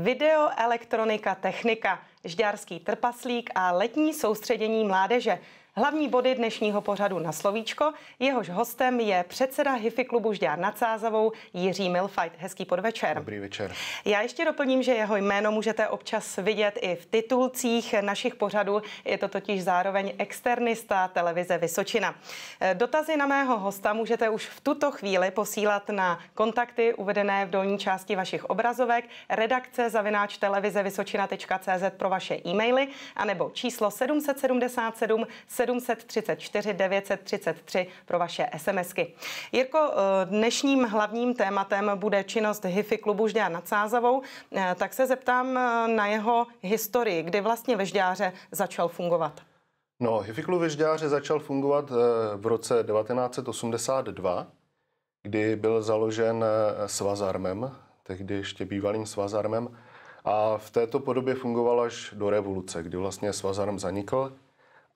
Video, elektronika, technika, žďárský trpaslík a letní soustředění mládeže – Hlavní body dnešního pořadu na slovíčko. Jehož hostem je předseda HIFI klubu Žďár nad Sázavou Jiří Milfajt. Hezký podvečer. Dobrý večer. Já ještě doplním, že jeho jméno můžete občas vidět i v titulcích našich pořadů. Je to totiž zároveň externista televize Vysočina. Dotazy na mého hosta můžete už v tuto chvíli posílat na kontakty uvedené v dolní části vašich obrazovek, redakce zavináč televize vysočina.cz pro vaše e-maily, anebo číslo 777 734 933 pro vaše SMSky. Jirko, eh, dnešním hlavním tématem bude činnost HIFI klubu Žďá nad Sázavou, eh, tak se zeptám eh, na jeho historii, kdy vlastně ve Žďáře začal fungovat. No, HIFI klub Žďáře začal fungovat v roce 1982, kdy byl založen svazarmem, tehdy ještě bývalým svazarmem, a v této podobě fungoval až do revoluce, kdy vlastně svazarm zanikl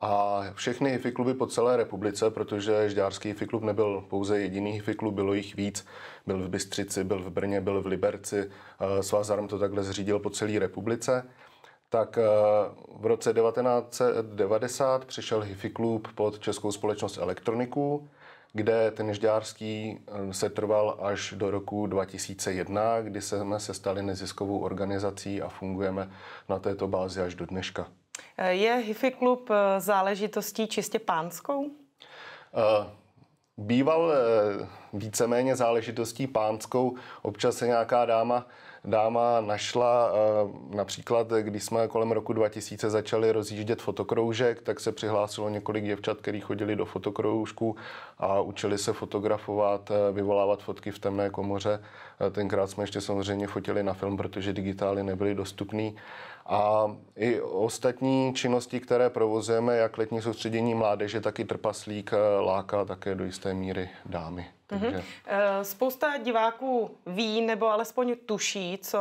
a všechny hifi kluby po celé republice, protože Žďárský hifi klub nebyl pouze jediný hifi klub, bylo jich víc. Byl v Bystřici, byl v Brně, byl v Liberci, eh, Svazarm to takhle zřídil po celé republice. Tak eh, v roce 1990 přišel hifi klub pod Českou společnost elektroniků, kde ten Žďárský eh, se trval až do roku 2001, kdy jsme se stali neziskovou organizací a fungujeme na této bázi až do dneška. Eh, je Hifi klub eh, záležitostí čistě pánskou? Eh, býval víceméně záležitostí pánskou, občas se nějaká dáma dáma našla. Například, když jsme kolem roku 2000 začali rozjíždět fotokroužek, tak se přihlásilo několik děvčat, který chodili do fotokroužku a učili se fotografovat, vyvolávat fotky v temné komoře. Tenkrát jsme ještě samozřejmě fotili na film, protože digitály nebyly dostupný. A i ostatní činnosti, které provozujeme, jak letní soustředění mládeže, tak i trpaslík eh, láká také do jisté míry dámy. Mhm. Takže... Eh, spousta diváků ví nebo alespoň tuší, co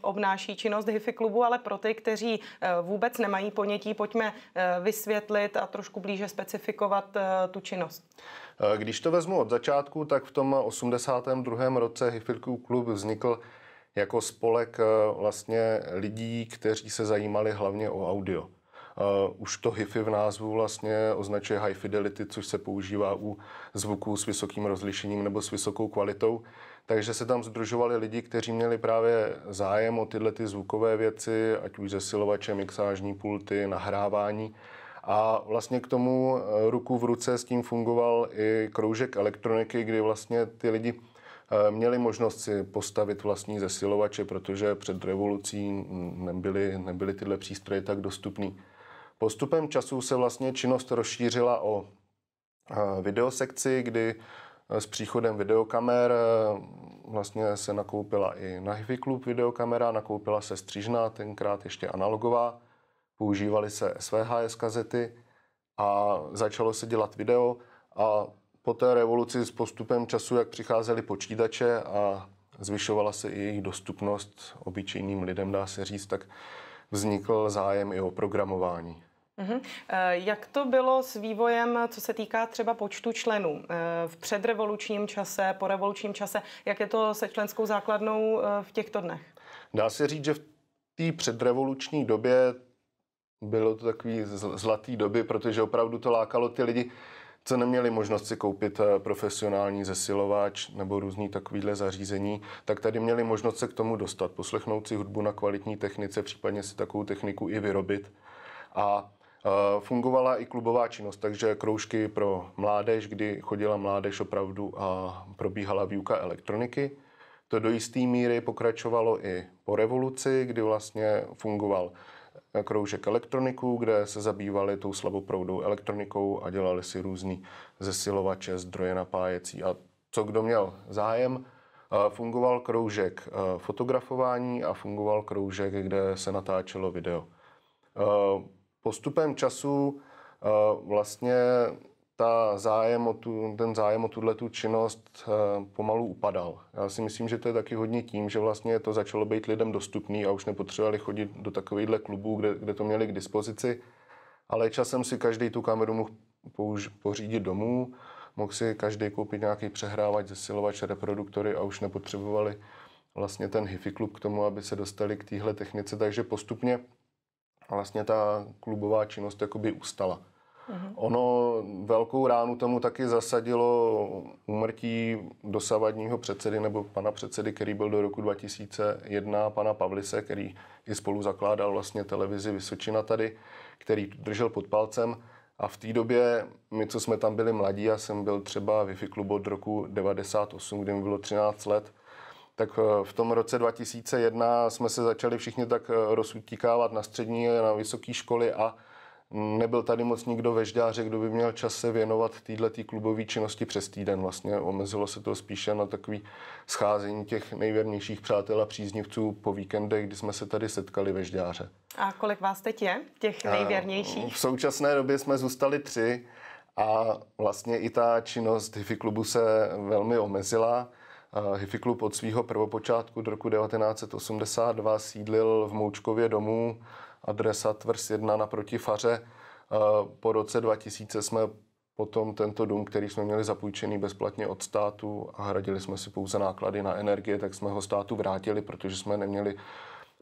obnáší činnost HIFI klubu, ale pro ty, kteří eh, vůbec nemají ponětí, pojďme vysvětlit a trošku blíže specifikovat tu činnost. Když to vezmu od začátku, tak v tom 82. roce HIFI klub vznikl jako spolek eh, vlastně lidí, kteří se zajímali hlavně o audio. Uh, už to HIFI v názvu vlastně označuje high fidelity, což se používá u zvuků s vysokým rozlišením nebo s vysokou kvalitou. Takže se tam združovali lidi, kteří měli právě zájem o tyhle ty zvukové věci, ať už zesilovače, mixážní pulty, nahrávání. A vlastně k tomu eh, ruku v ruce s tím fungoval i kroužek elektroniky, kdy vlastně ty lidi Eh, měli možnost si postavit vlastní zesilovače, protože před revolucí nebyly, nebyly tyhle přístroje tak dostupný. Postupem času se vlastně činnost rozšířila o eh, videosekci, kdy eh, s příchodem videokamer vlastně se nakoupila i na Hifi klub videokamera, nakoupila se střížná, tenkrát ještě analogová, používaly se SVHS kazety a začalo se dělat video a po té revoluci s postupem času, jak přicházely počítače a zvyšovala se i jejich dostupnost obyčejným lidem, dá se říct, tak vznikl zájem i o programování. Uh-huh. Jak to bylo s vývojem, co se týká třeba počtu členů eh, v předrevolučním čase, po revolučním čase? Jak je to se členskou základnou eh, v těchto dnech? Dá se říct, že v té předrevoluční době bylo to takový zlatý doby, protože opravdu to lákalo ty lidi co neměli možnost si koupit eh, profesionální zesilováč nebo různý takovýhle zařízení, tak tady měli možnost se k tomu dostat, poslechnout si hudbu na kvalitní technice, případně si takovou techniku i vyrobit. A eh, fungovala i klubová činnost, takže kroužky pro mládež, kdy chodila mládež opravdu a probíhala výuka elektroniky. To do jisté míry pokračovalo i po revoluci, kdy vlastně fungoval kroužek elektroniků, kde se zabývali tou slaboproudou elektronikou a dělali si různý zesilovače, zdroje napájecí a co kdo měl zájem. Fungoval kroužek e, fotografování a fungoval kroužek, kde se natáčelo video. E, postupem času e, vlastně ta zájem o tu, ten zájem o tuhle tu činnost eh, pomalu upadal. Já si myslím, že to je taky hodně tím, že vlastně to začalo být lidem dostupný a už nepotřebovali chodit do takovýchhle klubů, kde, kde to měli k dispozici. Ale časem si každý tu kameru mohl použ- pořídit domů, mohl si každý koupit nějaký přehrávač, zesilovač, reproduktory a už nepotřebovali vlastně ten HIFI klub k tomu, aby se dostali k téhle technice. Takže postupně vlastně ta klubová činnost jakoby ustala. Aha. Mhm. Ono velkou ránu tomu taky zasadilo umrtí dosavadního předsedy nebo pana předsedy, který byl do roku 2001, pana Pavlise, který i spolu zakládal vlastně televizi Vysočina tady, který držel pod palcem. A v té době, my, co jsme tam byli mladí, já jsem byl třeba Wi-Fi klubu od roku 98, kdy mi bylo 13 let, tak eh, v tom roce 2001 jsme se začali všichni tak eh, rozutíkávat na střední a na vysoké školy a Nebyl tady moc nikdo vežďáře, kdo by měl čas se věnovat této klubové činnosti přes týden. Vlastně omezilo se to spíše na takový scházení těch nejvěrnějších přátel a příznivců po víkendech, kdy jsme se tady setkali vežďáře. A kolik vás teď je, těch nejvěrnějších? V současné době jsme zůstali tři a vlastně i ta činnost HIFI klubu se velmi omezila. HIFI klub od svého prvopočátku do roku 1982 sídlil v Moučkově domu adresa Tvrz 1 naproti faře. Po roce 2000 jsme potom tento dům, který jsme měli zapůjčený bezplatně od státu a hradili jsme si pouze náklady na energie, tak jsme ho státu vrátili, protože jsme neměli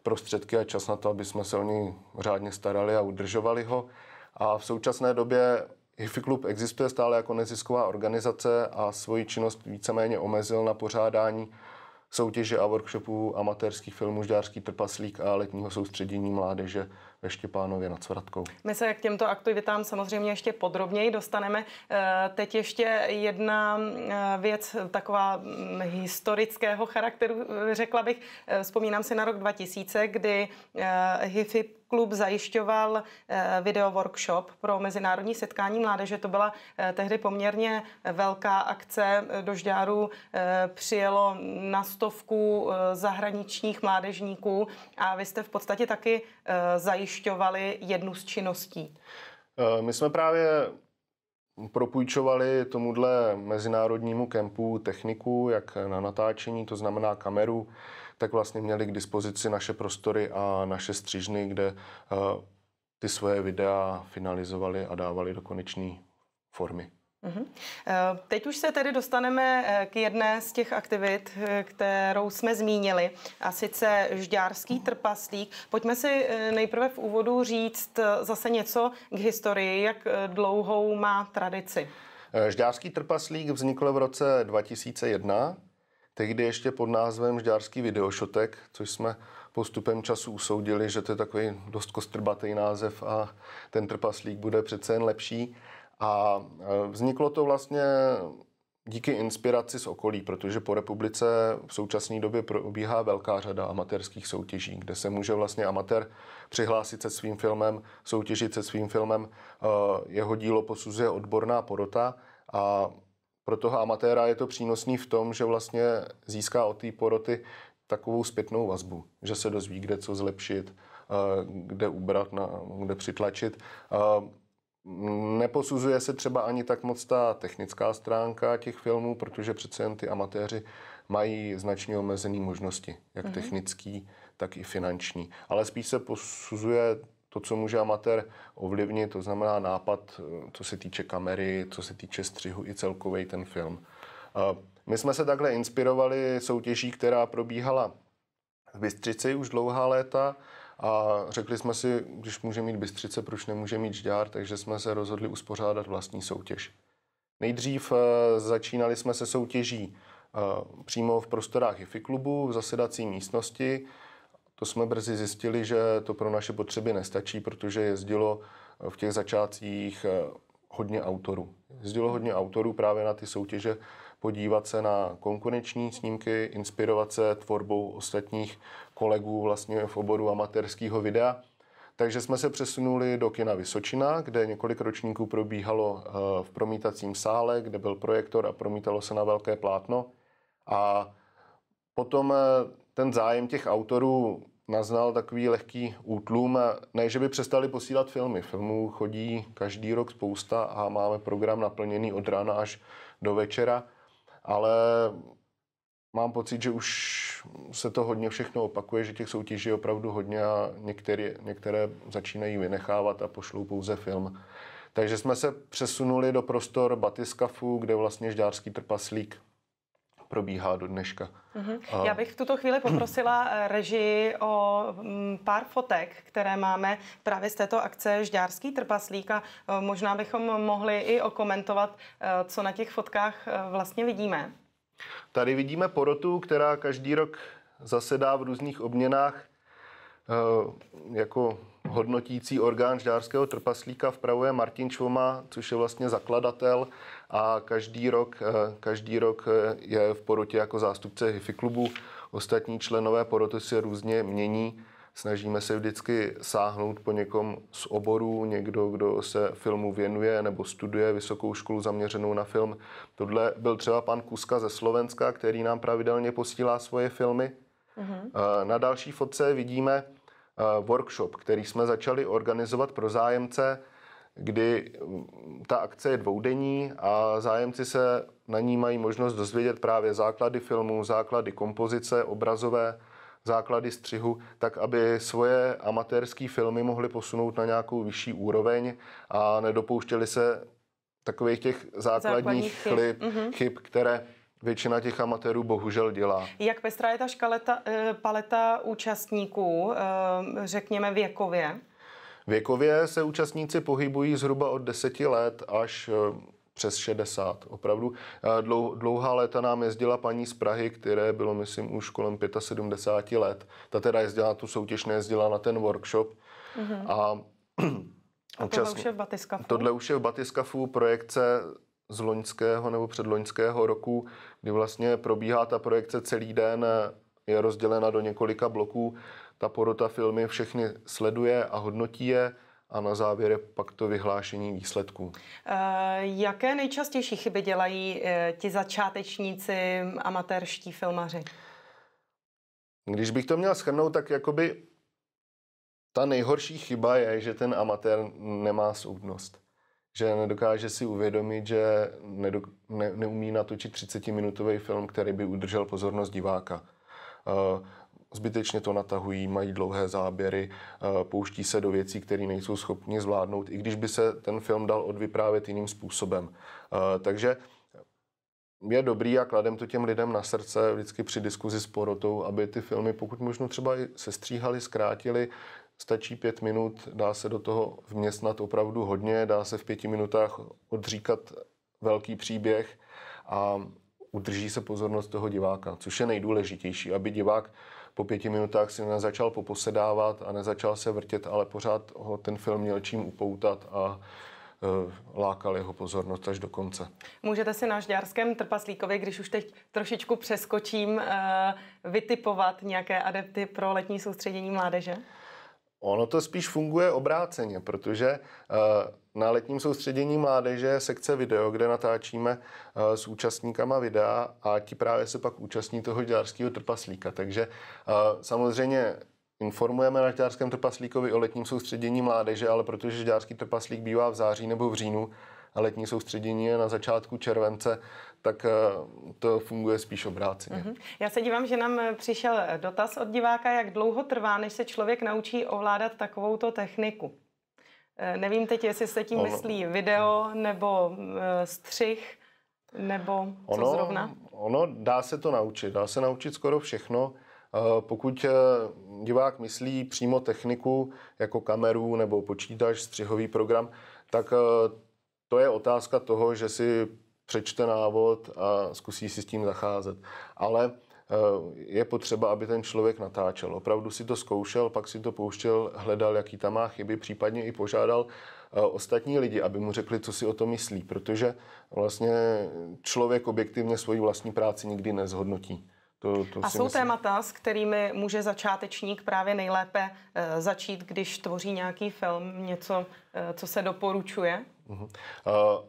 prostředky a čas na to, aby jsme se o něj řádně starali a udržovali ho. A v současné době HIFI klub existuje stále jako nezisková organizace a svoji činnost víceméně omezil na pořádání soutěže a workshopů amatérských filmů Žďárský trpaslík a letního soustředění mládeže ve Štěpánově nad Svratkou. My se k těmto aktivitám samozřejmě ještě podrobněji dostaneme. Eh, teď ještě jedna eh, věc taková mm, historického charakteru, eh, řekla bych. Vzpomínám si na rok 2000, kdy HIFI klub zajišťoval eh, video workshop pro mezinárodní setkání mládeže. To byla eh, tehdy poměrně velká akce. Do Žďáru eh, přijelo na stovku zahraničních mládežníků a vy jste v podstatě taky zajišťovali jednu z činností. My jsme právě propůjčovali tomuhle mezinárodnímu kempu techniku, jak na natáčení, to znamená kameru, tak vlastně měli k dispozici naše prostory a naše střížny, kde eh, ty svoje videa finalizovali a dávali do konečné formy. Mhm. Eh, teď už se tedy dostaneme eh, k jedné z těch aktivit, kterou jsme zmínili, a sice žďárský trpaslík. Pojďme si nejprve v úvodu říct zase něco k historii, jak dlouhou má tradici. Žďářský trpaslík vznikl v roce 2001 tehdy ještě pod názvem Žďárský videošotek, což jsme postupem času usoudili, že to je takový dost kostrbatý název a ten trpaslík bude přece jen lepší. A e, vzniklo to vlastně díky inspiraci z okolí, protože po republice v současné době probíhá velká řada amatérských soutěží, kde se může vlastně amatér přihlásit se svým filmem, soutěžit se svým filmem. E, jeho dílo posuzuje odborná porota a pro toho amatéra je to přínosný v tom, že vlastně získá od té poroty takovou zpětnou vazbu, že se dozví, kde co zlepšit, eh, kde ubrat, na, kde přitlačit. Eh, neposuzuje se třeba ani tak moc ta technická stránka těch filmů, protože přece jen ty amatéři mají značně omezené možnosti, jak mm-hmm. technický, tak i finanční. Ale spíš se posuzuje to, co může amatér ovlivnit, to znamená nápad, eh, co se týče kamery, co se týče střihu i celkový ten film. Eh, my jsme se takhle inspirovali soutěží, která probíhala v Bystřici už dlouhá léta a řekli jsme si, když může mít Bystřice, proč nemůže mít Žďár, takže jsme se rozhodli uspořádat vlastní soutěž. Nejdřív eh, začínali jsme se soutěží přímo v prostorách IFI klubu, v zasedací místnosti, to jsme brzy zjistili, že to pro naše potřeby nestačí, protože jezdilo eh, v těch začátcích eh, hodně autorů. Jezdilo hodně autorů právě na ty soutěže podívat se na konkurenční snímky, inspirovat se tvorbou ostatních kolegů vlastně v oboru amatérského videa. Takže jsme se přesunuli do kina Vysočina, kde několik ročníků probíhalo eh, v promítacím sále, kde byl projektor a promítalo se na velké plátno. A potom ten zájem těch autorů naznal takový lehký útlum. Ne, že by přestali posílat filmy. Filmů chodí každý rok spousta a máme program naplněný od rána až do večera, ale mám pocit, že už se to hodně všechno opakuje, že těch soutěží je opravdu hodně a některé, některé začínají vynechávat a pošlou pouze film. Takže jsme se přesunuli do prostor Batiskafu, kde vlastně žďářský trpaslík probíhá do dneška. Uh-huh. Já bych v tuto chvíli poprosila eh, režii o mm, pár fotek, které máme právě z této akce Žďárský trpaslík a eh, možná bychom mohli i okomentovat, eh, co na těch fotkách vlastně vidíme. Tady vidíme porotu, která každý rok zasedá v různých obměnách jako hodnotící orgán žďárského trpaslíka Prahu je Martin Čvoma, což je vlastně zakladatel a každý rok, eh, každý rok eh, je v porotě jako zástupce HIFI klubu. Ostatní členové poroty se různě mění. Snažíme se vždycky sáhnout po někom z oboru, někdo, kdo se filmu věnuje nebo studuje vysokou školu zaměřenou na film. Tohle byl třeba pan Kuska ze Slovenska, který nám pravidelně posílá svoje filmy. Mm-hmm. Na další fotce vidíme Eh, workshop, který jsme začali organizovat pro zájemce, kdy mm, ta akce je dvoudenní a zájemci se na ní mají možnost dozvědět právě základy filmu, základy kompozice, obrazové, základy střihu, tak aby svoje amatérské filmy mohli posunout na nějakou vyšší úroveň a nedopouštěli se takových těch základních, základních chyb, chyb, mm-hmm. chyb které většina těch amatérů bohužel dělá. Jak pestrá je ta škaleta, eh, paleta účastníků, eh, řekněme věkově? Věkově se účastníci pohybují zhruba od 10 let až eh, přes 60. Opravdu dlouhá léta nám jezdila paní z Prahy, které bylo, myslím, už kolem 75 let. Ta teda jezdila tu soutěž, nejezdila na ten workshop. Mm-hmm. A, a tohle už je v Batiskafu? Tohle už je v Batiskafu, projekce z loňského nebo předloňského roku, kdy vlastně probíhá ta projekce celý den, je rozdělena do několika bloků. Ta porota filmy všechny sleduje a hodnotí je a na závěr pak to vyhlášení výsledků. Eh, jaké nejčastější chyby dělají eh, ti začátečníci, amatérští filmaři? Když bych to měl schrnout, tak jakoby ta nejhorší chyba je, že ten amatér nemá soudnost že nedokáže si uvědomit, že nedok- ne- neumí natočit 30-minutový film, který by udržel pozornost diváka. Eh, zbytečně to natahují, mají dlouhé záběry, eh, pouští se do věcí, které nejsou schopni zvládnout, i když by se ten film dal odvyprávět jiným způsobem. Eh, takže je dobrý a kladem to těm lidem na srdce vždycky při diskuzi s porotou, aby ty filmy pokud možno třeba i sestříhali, zkrátili, Stačí pět minut, dá se do toho vměstnat opravdu hodně, dá se v pěti minutách odříkat velký příběh a udrží se pozornost toho diváka, což je nejdůležitější, aby divák po pěti minutách si nezačal poposedávat a nezačal se vrtět, ale pořád ho ten film měl čím upoutat a eh, lákal jeho pozornost až do konce. Můžete si na Žďárském trpaslíkovi, když už teď trošičku přeskočím, eh, vytipovat nějaké adepty pro letní soustředění mládeže? Ono to spíš funguje obráceně, protože eh, na letním soustředění mládeže je sekce video, kde natáčíme eh, s účastníkama videa a ti právě se pak účastní toho dělářského trpaslíka. Takže eh, samozřejmě informujeme na žďářském trpaslíkovi o letním soustředění mládeže, ale protože žďářský trpaslík bývá v září nebo v říjnu, a letní soustředění je na začátku července, tak eh, to funguje spíš obráceně. Mm-hmm. Já se dívám, že nám přišel dotaz od diváka, jak dlouho trvá, než se člověk naučí ovládat takovouto techniku. Eh, nevím teď, jestli se tím ono, myslí video nebo eh, střih nebo co ono, zrovna. Ono dá se to naučit. Dá se naučit skoro všechno. Pokud divák myslí přímo techniku jako kameru nebo počítač, střihový program, tak to je otázka toho, že si přečte návod a zkusí si s tím zacházet. Ale eh, je potřeba, aby ten člověk natáčel. Opravdu si to zkoušel, pak si to pouštěl, hledal, jaký tam má chyby, případně i požádal eh, ostatní lidi, aby mu řekli, co si o to myslí, protože vlastně člověk objektivně svoji vlastní práci nikdy nezhodnotí. To, to a jsou myslím. témata, s kterými může začátečník právě nejlépe eh, začít, když tvoří nějaký film, něco, co se doporučuje? Uh-huh. Uh,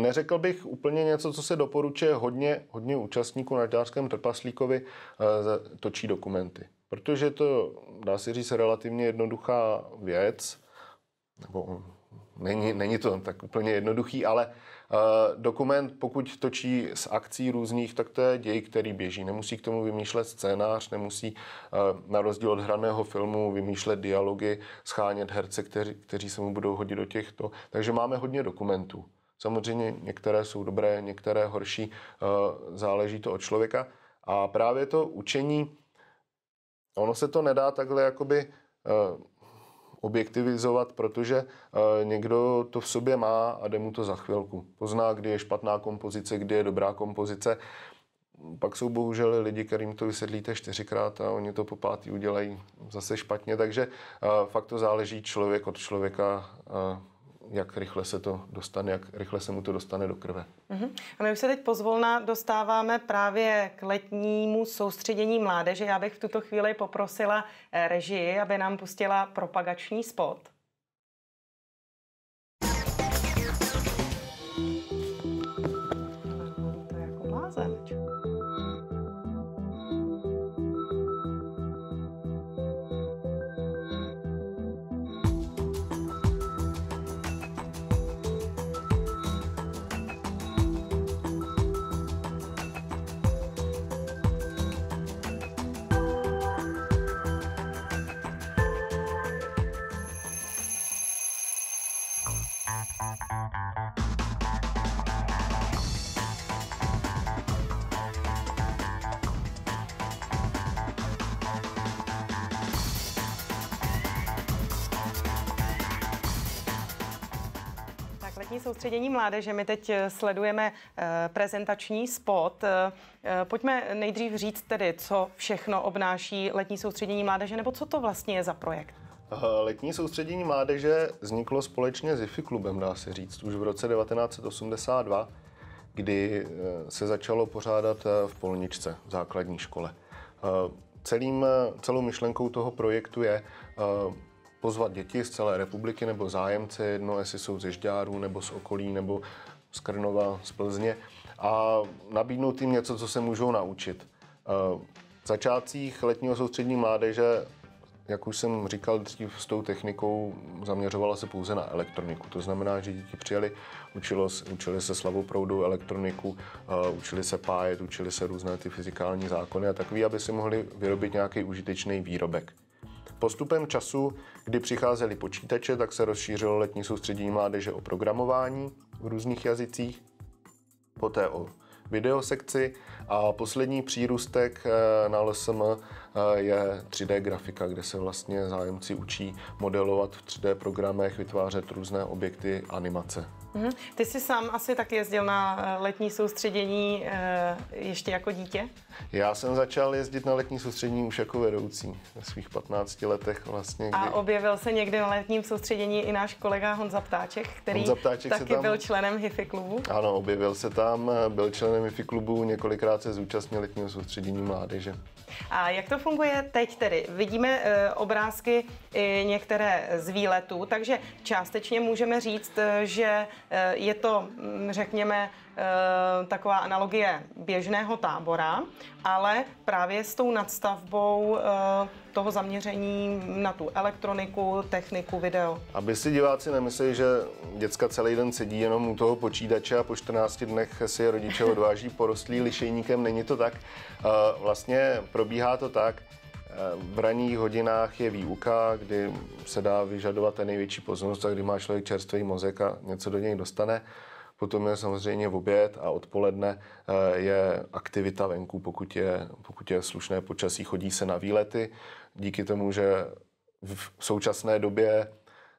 neřekl bych úplně něco, co se doporučuje hodně, hodně účastníků na rybářském trpaslíkovi, uh, točí dokumenty. Protože to, dá se říct, relativně jednoduchá věc, nebo mm, není, není to tak úplně jednoduchý, ale Eh, dokument, pokud točí z akcí různých, tak to je děj, který běží. Nemusí k tomu vymýšlet scénář, nemusí eh, na rozdíl od hraného filmu vymýšlet dialogy, schánět herce, kteří, kteří se mu budou hodit do těchto. Takže máme hodně dokumentů. Samozřejmě některé jsou dobré, některé horší, eh, záleží to od člověka. A právě to učení, ono se to nedá takhle jakoby objektivizovat, protože eh, někdo to v sobě má a jde mu to za chvilku. Pozná, kdy je špatná kompozice, kdy je dobrá kompozice. Pak jsou bohužel lidi, kterým to vysedlíte čtyřikrát a oni to po pátý udělají zase špatně, takže eh, fakt to záleží člověk od člověka, eh, jak rychle se to dostane, jak rychle se mu to dostane do krve. Mm-hmm. A my už se teď pozvolna dostáváme právě k letnímu soustředění mládeže. Já bych v tuto chvíli poprosila eh, režii, aby nám pustila propagační spot. státní soustředění mládeže. My teď eh, sledujeme eh, prezentační spot. Eh, pojďme nejdřív říct tedy, co všechno obnáší letní soustředění mládeže, nebo co to vlastně je za projekt? Letní soustředění mládeže vzniklo společně s IFI klubem, dá se říct, už v roce 1982, kdy se začalo pořádat v Polničce, v základní škole. Celým, celou myšlenkou toho projektu je pozvat děti z celé republiky nebo zájemce, jedno jestli jsou ze Žďáru nebo z okolí nebo z Krnova, z Plzně a nabídnout jim něco, co se můžou naučit. Eh, v začátcích letního soustřední mládeže jak už jsem říkal dřív s tou technikou, zaměřovala se pouze na elektroniku. To znamená, že děti přijeli, učilo, učili se proudu, elektroniku, eh, učili se pájet, učili se různé ty fyzikální zákony a takový, aby si mohli vyrobit nějaký užitečný výrobek. Postupem času, kdy přicházely počítače, tak se rozšířilo letní soustředění mládeže o programování v různých jazycích, poté o videosekci a poslední přírůstek eh, na LSM eh, je 3D grafika, kde se vlastně zájemci učí modelovat v 3D programech, vytvářet různé objekty, animace. Mm. Ty jsi sám asi tak jezdil na eh, letní soustředění eh, ještě jako dítě? Já jsem začal jezdit na letní soustředění už jako vedoucí ve svých 15 letech vlastně. Kdy... A objevil se někdy na letním soustředění i náš kolega Honza Ptáček, který Honza Ptáček taky tam... byl členem HIFI klubu. Ano, objevil se tam, byl členem HIFI klubu, několikrát se zúčastnil letního soustředění mládeže. A jak to funguje teď tedy? Vidíme e, obrázky i některé z výletů, takže částečně můžeme říct, e, že Eh, je to, mm, řekněme, eh, taková analogie běžného tábora, ale právě s tou nadstavbou eh, toho zaměření na tu elektroniku, techniku, video. Aby si diváci nemysleli, že děcka celý den sedí jenom u toho počítače a po 14 dnech si rodiče odváží porostlý lišejníkem, není to tak. Vlastně probíhá to tak, Eh, v ranních hodinách je výuka, kdy se dá vyžadovat ten největší pozornost a kdy má člověk čerstvý mozek a něco do něj dostane. Potom je samozřejmě oběd a odpoledne eh, je aktivita venku, pokud je, pokud je slušné počasí, chodí se na výlety. Díky tomu, že v současné době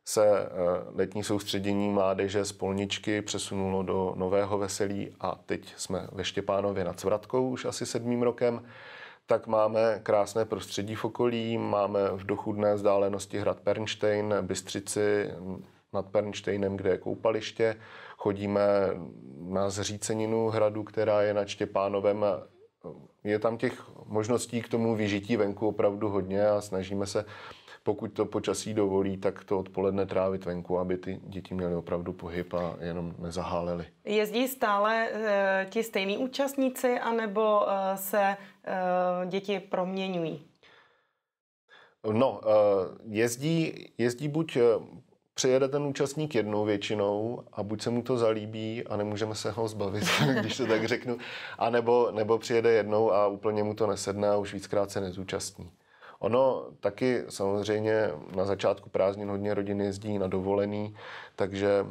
se eh, letní soustředění mládeže z Polničky přesunulo do Nového Veselí a teď jsme ve Štěpánově nad Svratkou už asi sedmým rokem tak máme krásné prostředí v okolí, máme v dochudné vzdálenosti hrad Pernstein, Bystřici nad Pernsteinem, kde je koupaliště. Chodíme na zříceninu hradu, která je na Štěpánovem. Je tam těch možností k tomu vyžití venku opravdu hodně a snažíme se pokud to počasí dovolí, tak to odpoledne trávit venku, aby ty děti měly opravdu pohyb a jenom nezahálely. Jezdí stále e, ti stejní účastníci, anebo e, se e, děti proměňují? No, jezdí, jezdí buď přijede ten účastník jednou většinou a buď se mu to zalíbí a nemůžeme se ho zbavit, když to tak řeknu, a nebo, nebo přijede jednou a úplně mu to nesedne a už víckrát se nezúčastní. Ono taky samozřejmě na začátku prázdnin hodně rodin jezdí na dovolený, takže,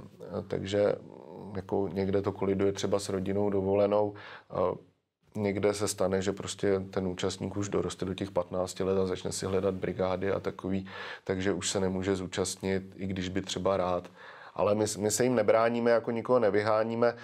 takže jako někde to koliduje třeba s rodinou dovolenou. Někde se stane, že prostě ten účastník už doroste do těch 15 let a začne si hledat brigády a takový, takže už se nemůže zúčastnit, i když by třeba rád ale my, my se jim nebráníme, jako nikoho nevyháníme. Eh,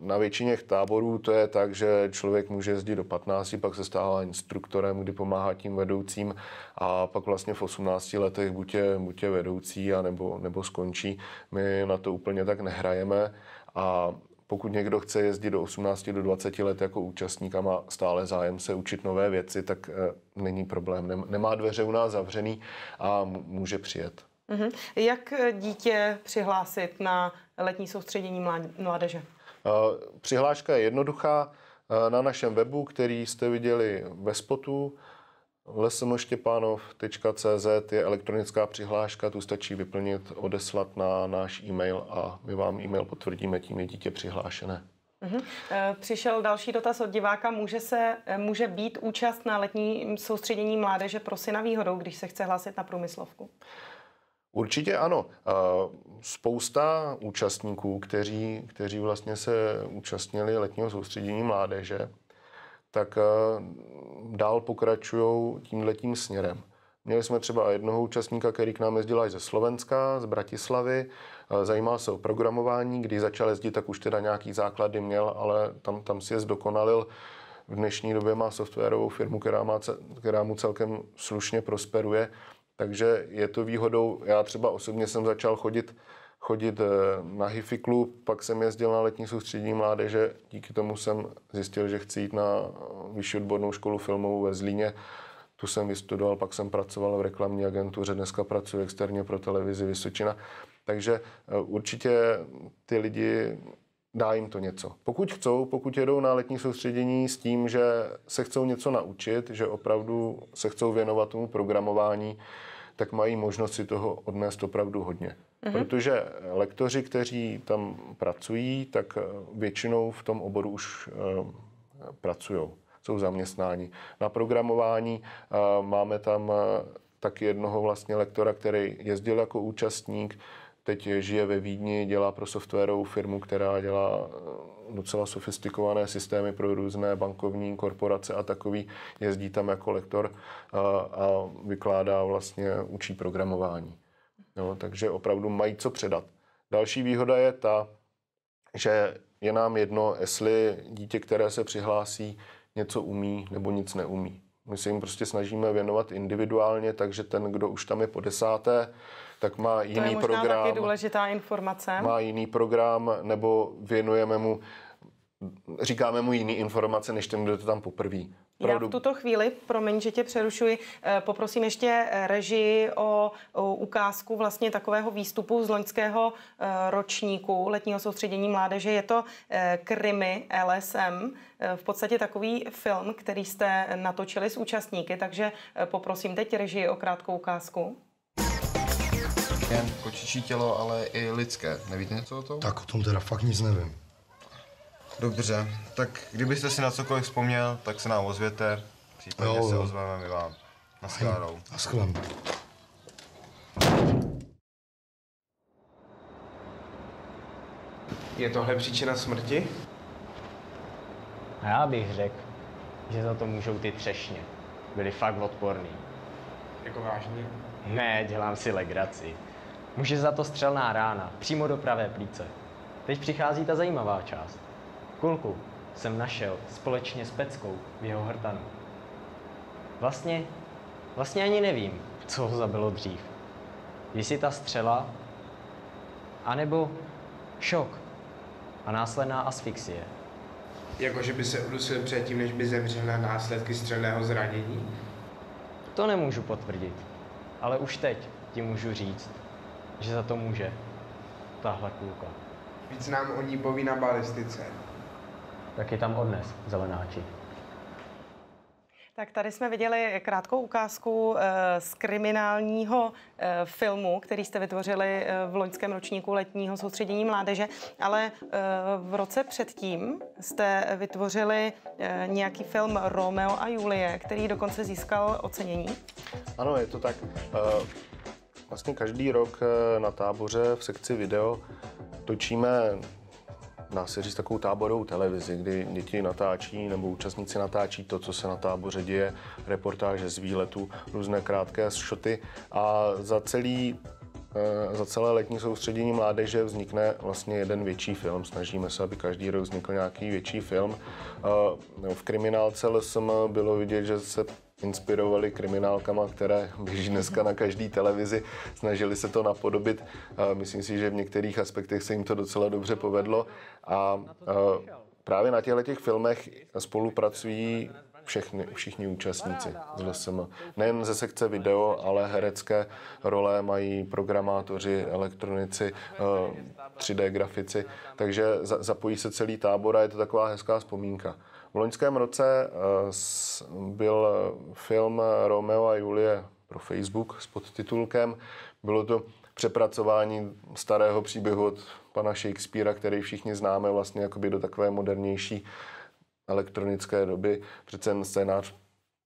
na většině táborů to je tak, že člověk může jezdit do 15, pak se stává instruktorem, kdy pomáhá tím vedoucím a pak vlastně v 18 letech buď je, buď je vedoucí a nebo, nebo skončí. My na to úplně tak nehrajeme a pokud někdo chce jezdit do 18 do 20 let jako účastník a má stále zájem se učit nové věci, tak eh, není problém. Nemá dveře u nás zavřený a může přijet. Mm-hmm. Jak eh, dítě přihlásit na letní soustředění mládeže? Eh, přihláška je jednoduchá. Eh, na našem webu, který jste viděli ve spotu, lesmštěpánov.cz je elektronická přihláška, tu stačí vyplnit, odeslat na náš e-mail a my vám e-mail potvrdíme, tím je dítě přihlášené. Uhum. Přišel další dotaz od diváka. Může, se, může být účast na letní soustředění mládeže pro syna výhodou, když se chce hlásit na průmyslovku? Uh, Určitě ano. Spousta účastníků, kteří, kteří vlastně se účastnili letního soustředění mládeže, tak eh, dál pokračují letním směrem. Měli jsme třeba jednoho účastníka, který k nám jezdil až ze Slovenska, z Bratislavy, eh, zajímal se o programování, když začal jezdit, tak už teda nějaký základy měl, ale tam, tam si je zdokonalil. V dnešní době má softwarovou firmu, která, má, která mu celkem slušně prosperuje takže je to výhodou. Já třeba osobně jsem začal chodit chodit eh, na hifi klub, pak jsem jezdil na letní soustředění mládeže, díky tomu jsem zjistil, že chci jít na eh, vyšší odbornou školu filmovou ve Zlíně. Tu jsem vystudoval, pak jsem pracoval v reklamní agentuře, dneska pracuji externě pro televizi Vysočina. Takže eh, určitě ty lidi dá jim to něco. Pokud chcou, pokud jedou na letní soustředění s tím, že se chcou něco naučit, že opravdu se chcou věnovat tomu programování, tak mají možnost si toho odnést opravdu hodně. Mm-hmm. Protože lektoři, kteří tam pracují, tak eh, většinou v tom oboru už uh, pracují, jsou zaměstnáni. Na programování uh, máme tam uh, taky jednoho vlastně lektora, který jezdil jako účastník, teď žije ve Vídni, dělá pro softwarovou firmu, která dělá eh, docela sofistikované systémy pro různé bankovní korporace a takový. Jezdí tam jako lektor a, eh, a vykládá vlastně, učí programování. Jo, no, takže opravdu mají co předat. Další výhoda je ta, že je nám jedno, jestli dítě, které se přihlásí, něco umí nebo nic neumí. My se jim prostě snažíme věnovat individuálně, takže ten, kdo už tam je po desáté, tak má jiný to je program. To Taky důležitá informace. Má jiný program, nebo věnujeme mu, říkáme mu jiný informace, než ten, kdo to tam poprvé. Já v tuto chvíli, promiň, že tě přerušuji, eh, poprosím ještě eh, režii o, o ukázku vlastně takového výstupu z loňského eh, ročníku letního soustředění mládeže. Je to Krymy LSM, v podstatě takový film, který jste natočili s účastníky, takže poprosím teď režii o krátkou ukázku. Jen kočičí tělo, ale i lidské. Nevíte něco o tom? Tak o tom teda fakt nic nevím. Dobře, tak kdybyste si na cokoliv vzpomněl, tak se nám ozvěte, případně jo, jo. se ozveme my vám. na Na Naschledanou. Je tohle příčina smrti? Já bych řekl, že za to můžou ty třešně. Byli fakt odporný. Jako vážně? Ne, dělám si legraci. Může za to střelná rána, přímo do pravé plíce. Teď přichází ta zajímavá část. Kulku jsem našel společně s peckou v jeho hrtanu. Vlastně, vlastně ani nevím, co ho zabilo dřív. Jestli ta střela, anebo šok a následná asfixie. Jakože by se udusil předtím, než by zemřel na následky střelného zranění? To nemůžu potvrdit, ale už teď ti můžu říct, že za to může tahle kulka. Víc nám o ní poví na balistice tak je tam odnes zelenáči. Tak tady jsme viděli krátkou ukázku eh, z kriminálního eh, filmu, který jste vytvořili eh, v loňském ročníku letního soustředění mládeže, ale v roce předtím jste vytvořili nějaký film Romeo a Julie, který dokonce získal ocenění. Ano, je to tak. Vlastně každý rok na táboře v sekci video točíme dá se říct, takovou táborovou televizi, kdy děti natáčí nebo účastníci natáčí to, co se na táboře děje, reportáže z výletu, různé krátké šoty a za celý eh, za celé letní soustředění mládeže vznikne vlastně jeden větší film. Snažíme se, aby každý rok vznikl nějaký větší film. Eh, v kriminálce LSM bylo vidět, že se inspirovali kriminálkama, které běží dneska na každý televizi, snažili se to napodobit. Myslím si, že v některých aspektech se jim to docela dobře povedlo a právě na těchto těch filmech spolupracují všechny, všichni účastníci z LSM. Nejen ze sekce video, ale herecké role mají programátoři, elektronici, 3D eh, grafici, takže zapojí se celý tábor a je to taková hezká vzpomínka loňském roce eh, byl film Romeo a Julie pro Facebook s podtitulkem. Bylo to přepracování starého příběhu od pana Shakespearea, který všichni známe vlastně jakoby do takové modernější elektronické doby. Přece ten scénář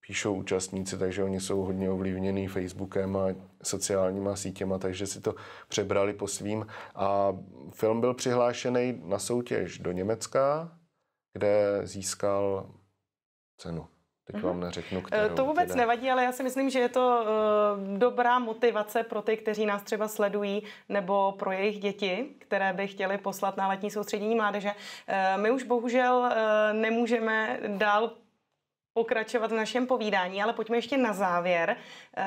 píšou účastníci, takže oni jsou hodně ovlivněný Facebookem a sociálníma sítěma, takže si to přebrali po svým. A film byl přihlášený na soutěž do Německa, kde získal cenu. Teď mhm. vám neřeknu, eh, kterou. To vůbec teda. nevadí, ale já si myslím, že je to eh, dobrá motivace pro ty, kteří nás třeba sledují, nebo pro jejich děti, které by chtěli poslat na letní soustředění mládeže. Eh, my už bohužel nemůžeme dál pokračovat v našem povídání, ale pojďme ještě na závěr eh,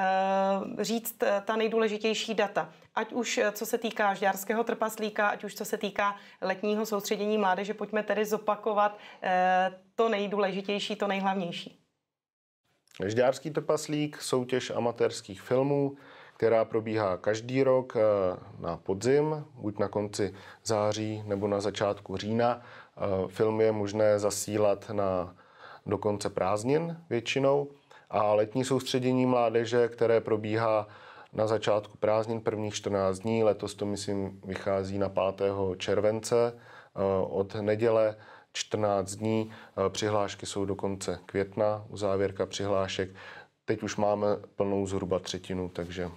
říct eh, ta nejdůležitější data. Ať už eh, co se týká žďárského trpaslíka, ať už co se týká letního soustředění mládeže, pojďme tedy zopakovat to nejdůležitější, to nejhlavnější. Žďárský trpaslík, soutěž amatérských filmů, která probíhá každý rok na podzim, buď na konci září nebo na začátku října. Film je možné zasílat na do konce prázdnin většinou a letní soustředění mládeže, které probíhá na začátku prázdnin prvních 14 dní. Letos to, myslím, vychází na 5. července eh, od neděle 14 dní. Eh, přihlášky jsou do konce května, Závěrka přihlášek. Teď už máme plnou zhruba třetinu, takže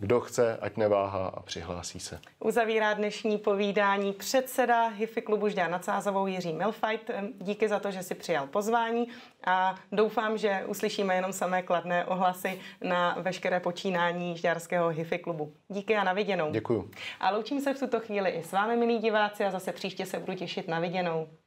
kdo chce, ať neváhá a přihlásí se. Uzavírá dnešní povídání předseda HIFI klubu Žďá nad Sázavou Jiří Milfajt. Díky za to, že si přijal pozvání a doufám, že uslyšíme jenom samé kladné ohlasy na veškeré počínání Žďárského HIFI klubu. Díky a naviděnou. Děkuju. A loučím se v tuto chvíli i s vámi, milí diváci, a zase příště se budu těšit na viděnou.